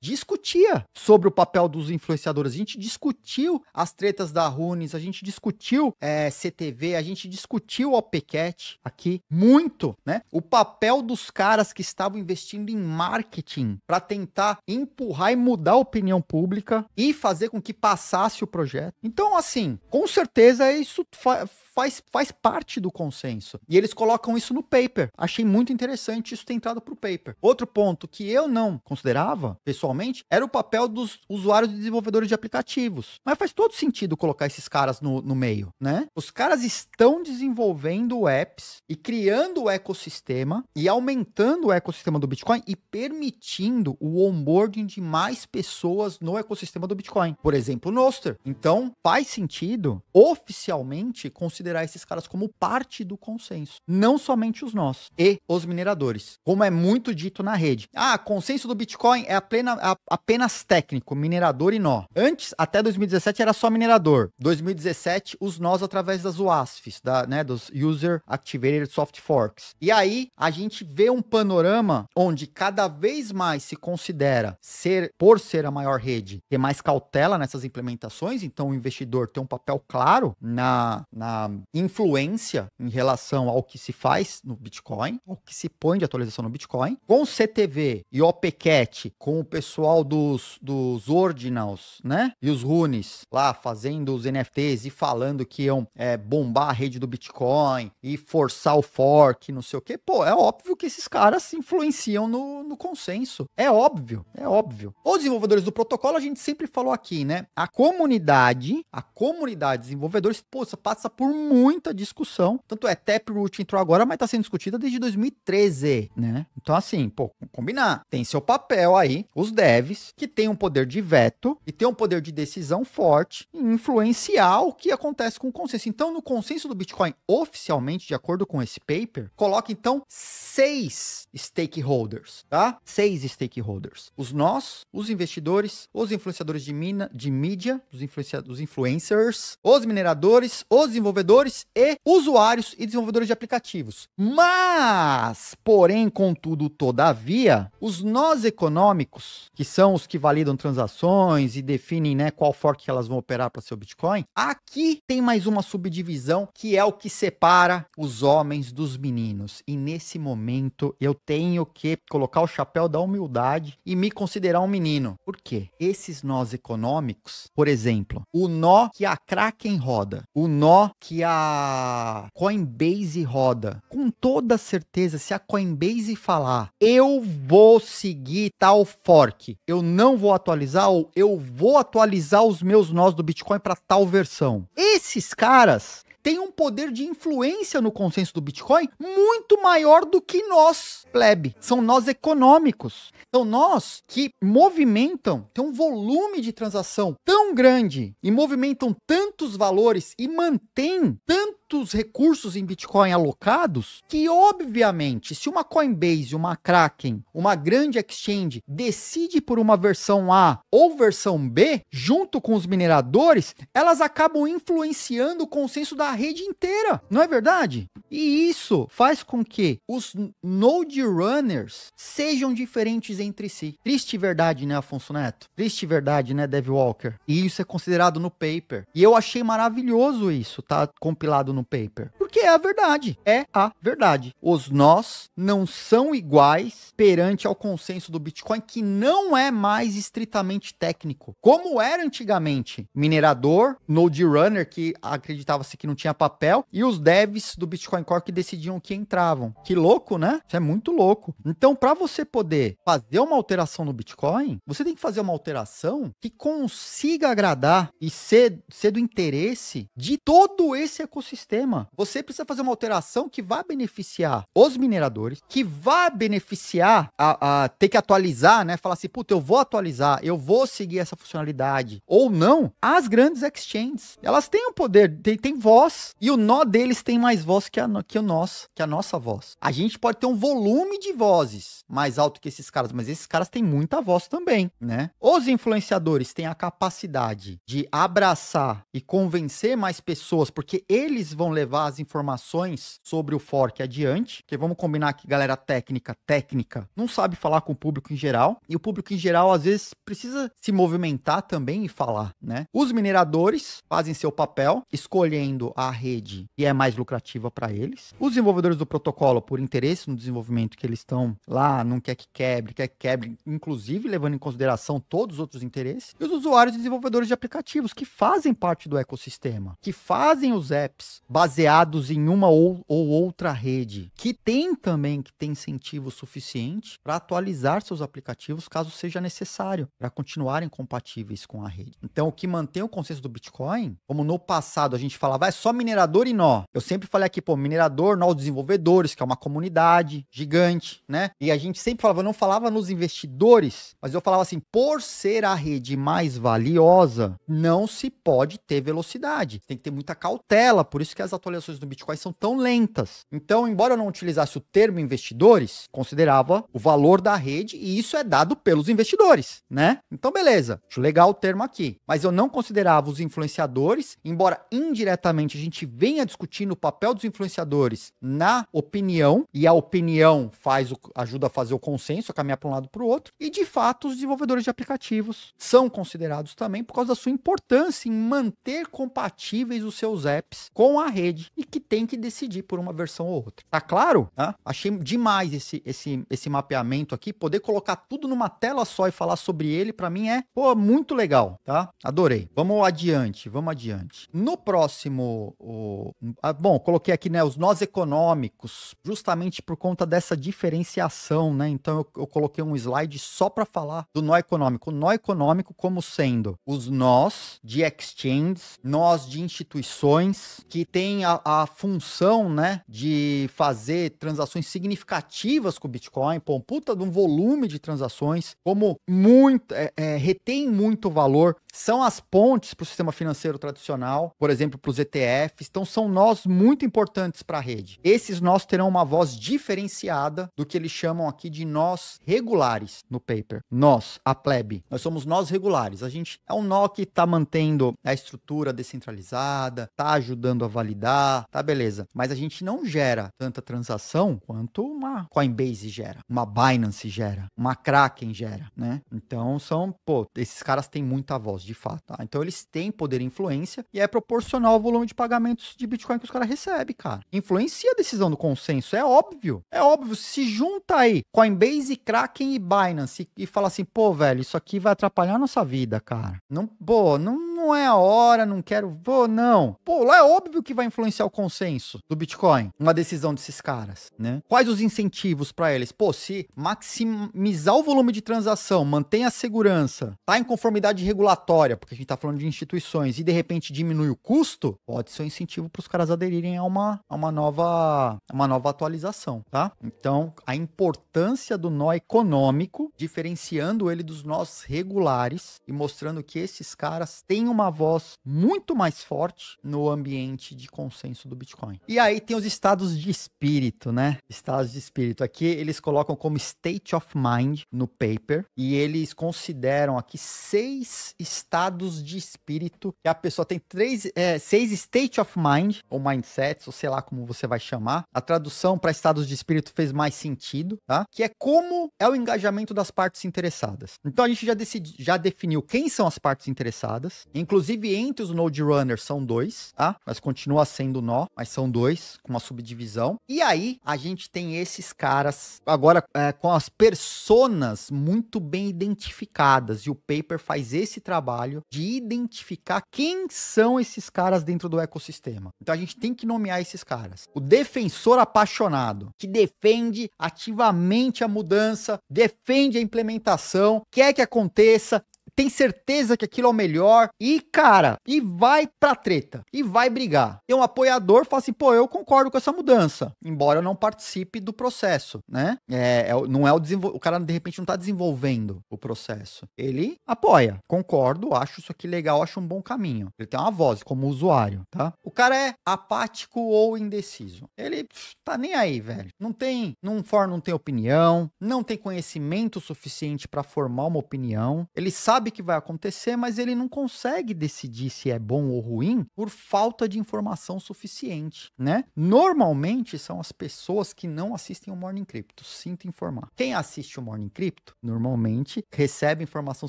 discutia sobre o papel dos influenciadores. A gente discutiu as tretas da Runes, a gente discutiu é, CTV, a gente discutiu o OPCAT aqui muito, né? O papel dos caras que estavam investindo em marketing para tentar empurrar e mudar a opinião pública e fazer com que passasse o projeto. Então, assim, com certeza isso fa faz, faz parte do consenso. E eles colocam isso no paper. Achei muito interessante isso ter entrado pro paper. Outro ponto que eu não considerava, pessoal atualmente era o papel dos usuários e desenvolvedores de aplicativos. Mas faz todo sentido colocar esses caras no, no meio, né? Os caras estão desenvolvendo apps e criando o ecossistema e aumentando o ecossistema do Bitcoin e permitindo o onboarding de mais pessoas no ecossistema do Bitcoin. Por exemplo, o Noster. Então, faz sentido oficialmente considerar esses caras como parte do consenso, não somente os nós e os mineradores, como é muito dito na rede. Ah, consenso do Bitcoin é a plena apenas técnico, minerador e nó. Antes, até 2017, era só minerador. 2017, os nós através das UASFs, da, né, dos User Activated Soft Forks. E aí, a gente vê um panorama onde cada vez mais se considera ser, por ser a maior rede, ter mais cautela nessas implementações, então o investidor tem um papel claro na, na influência em relação ao que se faz no Bitcoin, ao que se põe de atualização no Bitcoin. Com CTV e OPCAT, com o pessoal pessoal dos, dos Ordinals, né? E os Runes lá fazendo os NFTs e falando que iam é, bombar a rede do Bitcoin e forçar o fork, não sei o quê. Pô, é óbvio que esses caras se influenciam no, no consenso. É óbvio, é óbvio. Os desenvolvedores do protocolo, a gente sempre falou aqui, né? A comunidade, a comunidade desenvolvedores, poxa, passa por muita discussão. Tanto é, Taproot entrou agora, mas tá sendo discutida desde 2013, né? Então, assim, pô, combinar. Tem seu papel aí. Os devs que tem um poder de veto e tem um poder de decisão forte e influenciar o que acontece com o consenso. Então, no consenso do Bitcoin, oficialmente, de acordo com esse paper, coloca então seis stakeholders, tá? Seis stakeholders. Os nós, os investidores, os influenciadores de mina, de mídia, os, os influencers, os mineradores, os desenvolvedores e usuários e desenvolvedores de aplicativos. Mas, porém, contudo, todavia, os nós econômicos que são os que validam transações e definem né, qual fork que elas vão operar para seu Bitcoin, aqui tem mais uma subdivisão que é o que separa os homens dos meninos. E nesse momento eu tenho que colocar o chapéu da humildade e me considerar um menino. Por quê? Esses nós econômicos, por exemplo, o nó que a Kraken roda, o nó que a Coinbase roda, com toda certeza, se a Coinbase falar, eu vou seguir tal fork eu não vou atualizar ou eu vou atualizar os meus nós do Bitcoin para tal versão. Esses caras têm um poder de influência no consenso do Bitcoin muito maior do que nós, plebe. São nós econômicos. São então, nós que movimentam, tem um volume de transação tão grande e movimentam tantos valores e mantêm tanto muitos recursos em Bitcoin alocados que, obviamente, se uma Coinbase, uma Kraken, uma grande exchange decide por uma versão A ou versão B, junto com os mineradores, elas acabam influenciando o consenso da rede inteira, não é verdade? E isso faz com que os node runners sejam diferentes entre si. Triste verdade, né, Afonso Neto? Triste verdade, né, Dev Walker? E isso é considerado no paper. E eu achei maravilhoso isso, tá compilado no no paper. porque é a verdade. É a verdade. Os nós não são iguais perante ao consenso do Bitcoin, que não é mais estritamente técnico. Como era antigamente, minerador, node runner, que acreditava-se que não tinha papel, e os devs do Bitcoin Core que decidiam que entravam. Que louco, né? Isso é muito louco. Então, para você poder fazer uma alteração no Bitcoin, você tem que fazer uma alteração que consiga agradar e ser, ser do interesse de todo esse ecossistema. Você você precisa fazer uma alteração que vá beneficiar os mineradores, que vá beneficiar a, a ter que atualizar, né? Falar assim, puta, eu vou atualizar, eu vou seguir essa funcionalidade ou não. As grandes exchanges, elas têm um poder, têm, têm voz e o nó deles tem mais voz que, a, que o nosso, que a nossa voz. A gente pode ter um volume de vozes mais alto que esses caras, mas esses caras têm muita voz também, né? Os influenciadores têm a capacidade de abraçar e convencer mais pessoas, porque eles vão levar as, informações sobre o fork adiante, que vamos combinar que galera técnica, técnica, não sabe falar com o público em geral, e o público em geral às vezes precisa se movimentar também e falar, né? Os mineradores fazem seu papel, escolhendo a rede que é mais lucrativa para eles. Os desenvolvedores do protocolo, por interesse no desenvolvimento que eles estão lá, não quer que quebre, quer que quebre, inclusive levando em consideração todos os outros interesses. E os usuários e desenvolvedores de aplicativos que fazem parte do ecossistema, que fazem os apps baseados em uma ou, ou outra rede que tem também que ter incentivo suficiente para atualizar seus aplicativos caso seja necessário para continuarem compatíveis com a rede. Então, o que mantém o consenso do Bitcoin, como no passado a gente falava, ah, é só minerador e nó. Eu sempre falei aqui, pô, minerador, nós desenvolvedores, que é uma comunidade gigante, né? E a gente sempre falava, eu não falava nos investidores, mas eu falava assim, por ser a rede mais valiosa, não se pode ter velocidade. Tem que ter muita cautela, por isso que as atualizações do Bitcoin são tão lentas. Então, embora eu não utilizasse o termo investidores, considerava o valor da rede e isso é dado pelos investidores, né? Então, beleza, acho legal o termo aqui. Mas eu não considerava os influenciadores, embora indiretamente a gente venha discutindo o papel dos influenciadores na opinião, e a opinião faz o, ajuda a fazer o consenso, a caminhar para um lado para o outro, e de fato os desenvolvedores de aplicativos são considerados também por causa da sua importância em manter compatíveis os seus apps com a rede e que tem que decidir por uma versão ou outra. Tá claro? Hã? Achei demais esse, esse, esse mapeamento aqui. Poder colocar tudo numa tela só e falar sobre ele, para mim é, pô, muito legal, tá? Adorei. Vamos adiante, vamos adiante. No próximo, o... ah, bom, coloquei aqui, né, os nós econômicos, justamente por conta dessa diferenciação, né? Então eu, eu coloquei um slide só para falar do nó econômico. O nó econômico como sendo os nós de exchanges, nós de instituições que tem a, a função, né, de fazer transações significativas com o Bitcoin, pô, um puta de um volume de transações, como muito, é, é, retém muito valor, são as pontes para o sistema financeiro tradicional, por exemplo, para os ETFs, então são nós muito importantes para a rede. Esses nós terão uma voz diferenciada do que eles chamam aqui de nós regulares no paper. Nós, a plebe, nós somos nós regulares. A gente é um nó que está mantendo a estrutura descentralizada, está ajudando a validar, Tá, beleza. Mas a gente não gera tanta transação quanto uma Coinbase gera, uma Binance gera, uma Kraken gera, né? Então são, pô, esses caras têm muita voz, de fato. Tá? Então eles têm poder e influência e é proporcional ao volume de pagamentos de Bitcoin que os caras recebem, cara. Influencia a decisão do consenso, é óbvio. É óbvio. Se junta aí Coinbase, Kraken e Binance e, e fala assim, pô, velho, isso aqui vai atrapalhar a nossa vida, cara. Não, pô, não não é a hora, não quero, vou, não. Pô, lá é óbvio que vai influenciar o consenso do Bitcoin, uma decisão desses caras, né? Quais os incentivos para eles? Pô, se maximizar o volume de transação, mantém a segurança, tá em conformidade regulatória, porque a gente tá falando de instituições, e de repente diminui o custo, pode ser um incentivo para os caras aderirem a uma, a uma nova uma nova atualização, tá? Então, a importância do nó econômico, diferenciando ele dos nós regulares e mostrando que esses caras têm uma uma voz muito mais forte no ambiente de consenso do Bitcoin. E aí tem os estados de espírito, né? Estados de espírito. Aqui eles colocam como state of mind no paper e eles consideram aqui seis estados de espírito que a pessoa tem três, é, seis state of mind ou mindsets, ou sei lá como você vai chamar. A tradução para estados de espírito fez mais sentido, tá? Que é como é o engajamento das partes interessadas. Então a gente já, decidiu, já definiu quem são as partes interessadas, em Inclusive, entre os Node Runners são dois, tá? Mas continua sendo nó, mas são dois, com uma subdivisão. E aí, a gente tem esses caras agora é, com as personas muito bem identificadas. E o paper faz esse trabalho de identificar quem são esses caras dentro do ecossistema. Então a gente tem que nomear esses caras. O defensor apaixonado, que defende ativamente a mudança, defende a implementação, quer que aconteça, tem certeza que aquilo é o melhor e, cara, e vai pra treta, e vai brigar. E um apoiador fala assim, pô, eu concordo com essa mudança, embora eu não participe do processo, né? É, é não é o desenvol... o cara de repente não tá desenvolvendo o processo. Ele apoia, concordo, acho isso aqui legal, acho um bom caminho. Ele tem uma voz como usuário, tá? O cara é apático ou indeciso. Ele pff, tá nem aí, velho. Não tem, não for, não tem opinião, não tem conhecimento suficiente para formar uma opinião. Ele sabe sabe que vai acontecer, mas ele não consegue decidir se é bom ou ruim por falta de informação suficiente, né? Normalmente são as pessoas que não assistem o Morning Crypto, sinto informar. Quem assiste o Morning Crypto, normalmente recebe informação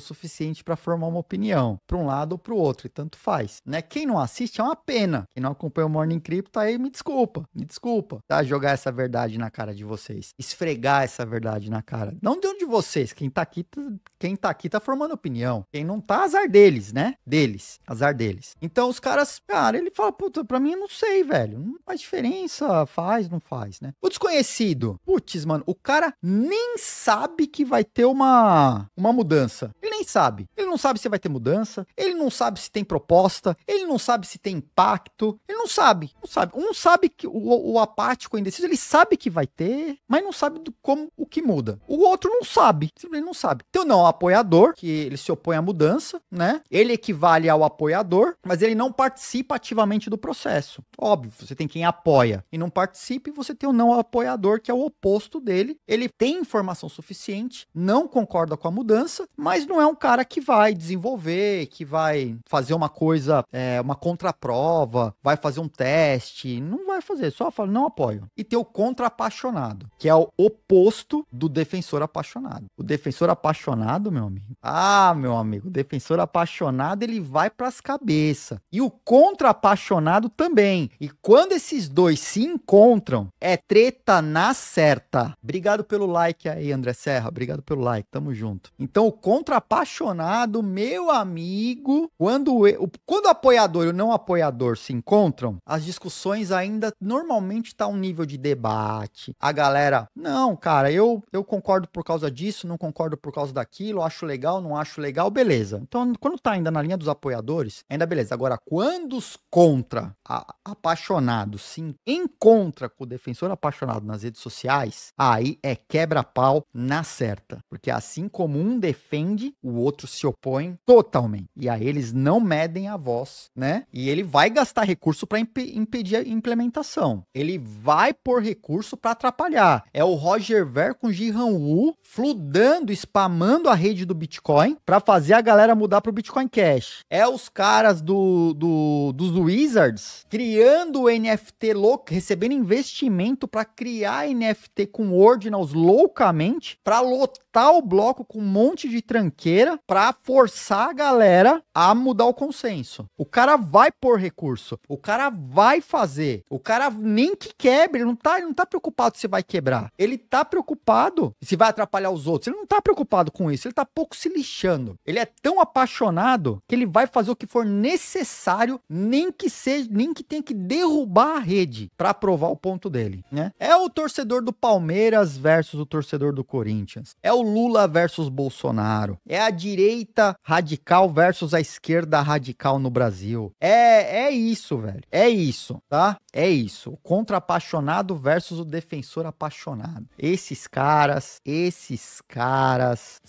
suficiente para formar uma opinião, para um lado ou para o outro, e tanto faz, né? Quem não assiste é uma pena. Quem não acompanha o Morning Crypto, aí me desculpa, me desculpa, tá? Jogar essa verdade na cara de vocês, esfregar essa verdade na cara. Não de onde vocês, quem tá aqui, tá, quem tá aqui tá formando opinião opinião. Quem não tá, azar deles, né? Deles. Azar deles. Então os caras, cara, ele fala, puta, pra mim eu não sei, velho. Não faz diferença, faz, não faz, né? O desconhecido, putz, mano, o cara nem sabe que vai ter uma, uma mudança. Ele nem sabe. Ele não sabe se vai ter mudança, ele não sabe se tem proposta, ele não sabe se tem impacto, ele não sabe. Não sabe. Um sabe que o, o apático, o indeciso, ele sabe que vai ter, mas não sabe do, como o que muda. O outro não sabe, simplesmente não sabe. Então, não, o apoiador, que ele se opõe à mudança, né? Ele equivale ao apoiador, mas ele não participa ativamente do processo. Óbvio, você tem quem apoia e não participe e você tem o não apoiador, que é o oposto dele. Ele tem informação suficiente, não concorda com a mudança, mas não é um cara que vai desenvolver, que vai fazer uma coisa, é, uma contraprova, vai fazer um teste, não vai fazer, só fala, não apoio. E tem o contra-apaixonado, que é o oposto do defensor apaixonado. O defensor apaixonado, meu amigo. Ah, meu amigo. O defensor apaixonado, ele vai pras cabeças. E o contra-apaixonado também. E quando esses dois se encontram, é treta na certa. Obrigado pelo like aí, André Serra. Obrigado pelo like. Tamo junto. Então, o contra-apaixonado, meu amigo, quando, o quando o apoiador e o não apoiador se encontram, as discussões ainda normalmente tá um nível de debate. A galera, não, cara, eu, eu concordo por causa disso, não concordo por causa daquilo, acho legal, não acho legal legal, beleza. Então, quando tá ainda na linha dos apoiadores, ainda beleza. Agora, quando os contra a, apaixonados se encontra com o defensor apaixonado nas redes sociais, aí é quebra-pau na certa. Porque assim como um defende, o outro se opõe totalmente. E aí eles não medem a voz, né? E ele vai gastar recurso para imp impedir a implementação. Ele vai pôr recurso para atrapalhar. É o Roger Ver com Jihan Wu fludando, spamando a rede do Bitcoin para fazer a galera mudar pro Bitcoin Cash. É os caras do, do dos Wizards criando NFT louco, recebendo investimento para criar NFT com Ordinals loucamente, para lotar o bloco com um monte de tranqueira, para forçar a galera a mudar o consenso. O cara vai pôr recurso, o cara vai fazer, o cara nem que quebre, ele não tá, ele não tá preocupado se vai quebrar. Ele tá preocupado se vai atrapalhar os outros. Ele não tá preocupado com isso, ele tá pouco se lixando apaixonado. Ele é tão apaixonado que ele vai fazer o que for necessário, nem que seja, nem que tenha que derrubar a rede para provar o ponto dele, né? É o torcedor do Palmeiras versus o torcedor do Corinthians. É o Lula versus Bolsonaro. É a direita radical versus a esquerda radical no Brasil. É é isso, velho. É isso, tá? É isso. O contra apaixonado versus o defensor apaixonado. Esses caras, esses caras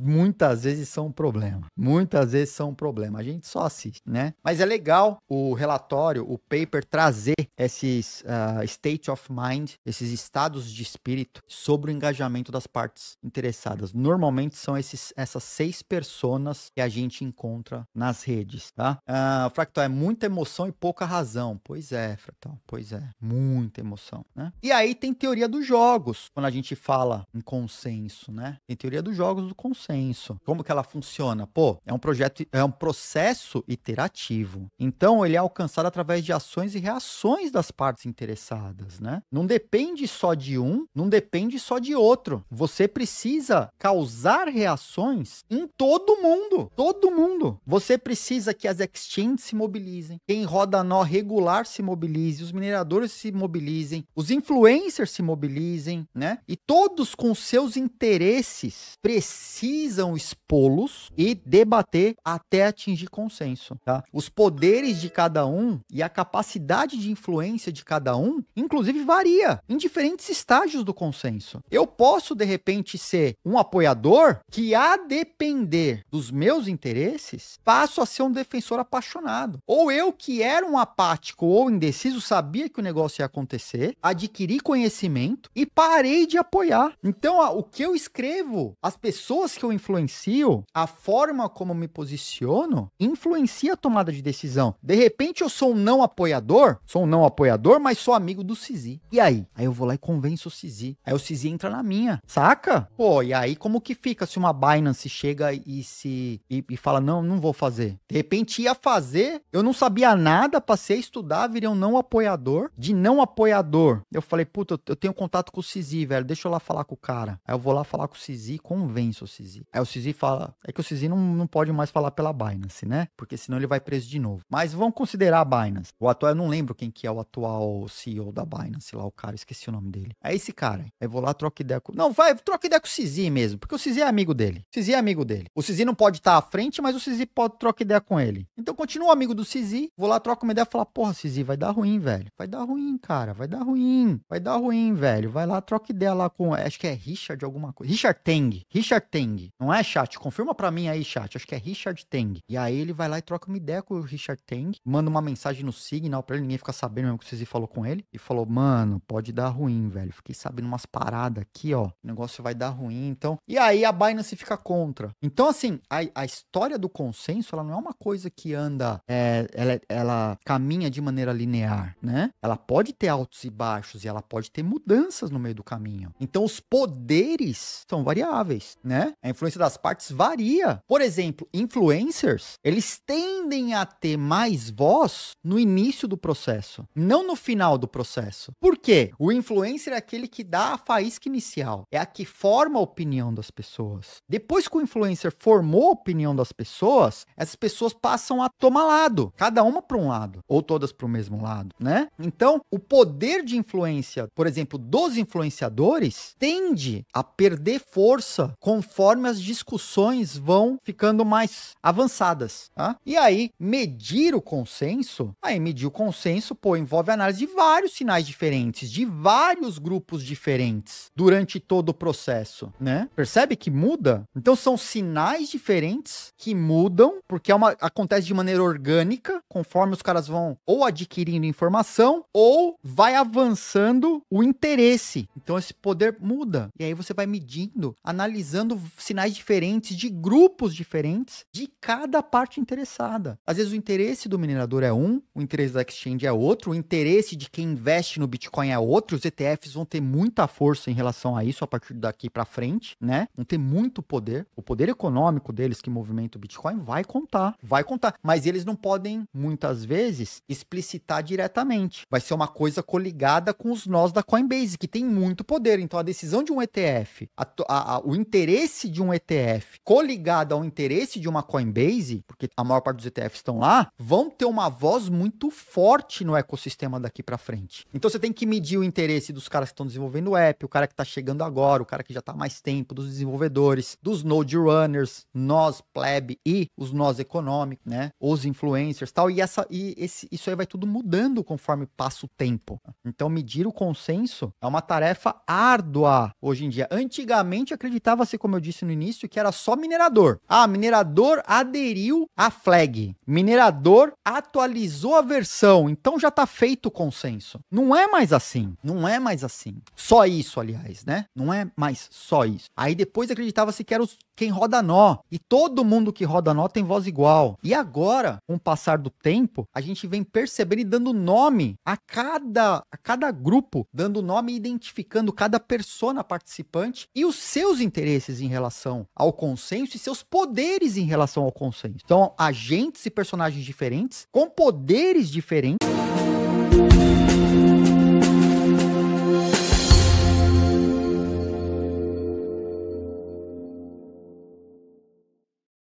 muitas vezes são problema. Muitas vezes são um problema. A gente só assiste, né? Mas é legal o relatório, o paper, trazer esses uh, state of mind, esses estados de espírito sobre o engajamento das partes interessadas. Normalmente são esses, essas seis personas que a gente encontra nas redes, tá? Uh, fractal é muita emoção e pouca razão. Pois é, Fractal, pois é, muita emoção, né? E aí tem teoria dos jogos, quando a gente fala em consenso, né? Tem teoria dos jogos do consenso. Como que ela funciona? Pô, é um projeto, é um processo iterativo. Então ele é alcançado através de ações e reações das partes interessadas, né? Não depende só de um, não depende só de outro. Você precisa causar reações em todo mundo, todo mundo. Você precisa que as exchanges se mobilizem, quem roda nó regular se mobilize, os mineradores se mobilizem, os influencers se mobilizem, né? E todos com seus interesses precisam expô-los e debater até atingir consenso, tá? Os poderes de cada um e a capacidade de influência influência de cada um, inclusive varia em diferentes estágios do consenso. Eu posso, de repente, ser um apoiador que, a depender dos meus interesses, passo a ser um defensor apaixonado. Ou eu, que era um apático ou indeciso, sabia que o negócio ia acontecer, adquiri conhecimento e parei de apoiar. Então, o que eu escrevo, as pessoas que eu influencio, a forma como eu me posiciono, influencia a tomada de decisão. De repente, eu sou um não apoiador, sou um não não apoiador, mas sou amigo do Cizi. E aí? Aí eu vou lá e convenço o Cizi. Aí o Cizi entra na minha, saca? Pô, e aí como que fica se uma Binance chega e se e, e fala, não, não vou fazer? De repente ia fazer, eu não sabia nada, passei a estudar, virei um não apoiador. De não apoiador, eu falei, puta, eu tenho contato com o Cizi, velho, deixa eu lá falar com o cara. Aí eu vou lá falar com o Cizi e convenço o Cizi. Aí o Cizi fala, é que o Cizi não, não pode mais falar pela Binance, né? Porque senão ele vai preso de novo. Mas vamos considerar a Binance. O atual, eu não lembro quem que é o atual CEO da Binance lá, o cara, esqueci o nome dele. É esse cara. Aí vou lá, troca ideia com... Não, vai, troca ideia com o Cizi mesmo, porque o Cizi é amigo dele. O Cizi é amigo dele. O Cizi não pode estar tá à frente, mas o Cizi pode trocar ideia com ele. Então continua amigo do Cizi, vou lá, troca uma ideia e falar, porra, Cizi, vai dar ruim, velho. Vai dar ruim, cara, vai dar ruim. Vai dar ruim, velho. Vai lá, troca ideia lá com... Acho que é Richard alguma coisa. Richard Teng. Richard Teng. Não é chat? Confirma pra mim aí, chat. Acho que é Richard Teng. E aí ele vai lá e troca uma ideia com o Richard Teng, manda uma mensagem no Signal pra ele, ninguém fica sabendo sabendo mesmo que o Cici falou com ele e falou: Mano, pode dar ruim, velho. Fiquei sabendo umas paradas aqui, ó. O negócio vai dar ruim, então. E aí a Binance fica contra. Então, assim, a, a história do consenso, ela não é uma coisa que anda, é, ela, ela caminha de maneira linear, né? Ela pode ter altos e baixos e ela pode ter mudanças no meio do caminho. Então, os poderes são variáveis, né? A influência das partes varia. Por exemplo, influencers, eles tendem a ter mais voz no início do processo não no final do processo. Por quê? O influencer é aquele que dá a faísca inicial, é a que forma a opinião das pessoas. Depois que o influencer formou a opinião das pessoas, essas pessoas passam a tomar lado, cada uma para um lado, ou todas para o mesmo lado, né? Então, o poder de influência, por exemplo, dos influenciadores, tende a perder força conforme as discussões vão ficando mais avançadas, tá? E aí, medir o consenso, aí medir o consenso, põe envolve análise de vários sinais diferentes, de vários grupos diferentes durante todo o processo, né? Percebe que muda? Então são sinais diferentes que mudam, porque é uma, acontece de maneira orgânica, conforme os caras vão ou adquirindo informação ou vai avançando o interesse. Então esse poder muda. E aí você vai medindo, analisando sinais diferentes de grupos diferentes de cada parte interessada. Às vezes o interesse do minerador é um, o interesse da exchange é outro, o interesse de quem investe no Bitcoin é outro, os ETFs vão ter muita força em relação a isso a partir daqui para frente, né? Vão ter muito poder. O poder econômico deles que movimenta o Bitcoin vai contar, vai contar. Mas eles não podem, muitas vezes, explicitar diretamente. Vai ser uma coisa coligada com os nós da Coinbase, que tem muito poder. Então, a decisão de um ETF, a, a, a, o interesse de um ETF coligado ao interesse de uma Coinbase, porque a maior parte dos ETFs estão lá, vão ter uma voz muito forte no ecossistema ecossistema daqui para frente. Então você tem que medir o interesse dos caras que estão desenvolvendo o app, o cara que está chegando agora, o cara que já está mais tempo, dos desenvolvedores, dos node runners, nós pleb e os nós econômicos, né? Os influencers, tal. E essa e esse, isso aí vai tudo mudando conforme passa o tempo. Então medir o consenso é uma tarefa árdua hoje em dia. Antigamente acreditava-se, como eu disse no início, que era só minerador. Ah, minerador aderiu à flag. Minerador atualizou a versão, então já está feito consenso. Não é mais assim. Não é mais assim. Só isso, aliás, né? Não é mais só isso. Aí depois acreditava-se que era os, quem roda nó. E todo mundo que roda nó tem voz igual. E agora, com o passar do tempo, a gente vem percebendo e dando nome a cada, a cada grupo, dando nome e identificando cada persona participante e os seus interesses em relação ao consenso e seus poderes em relação ao consenso. Então, agentes e personagens diferentes com poderes diferentes.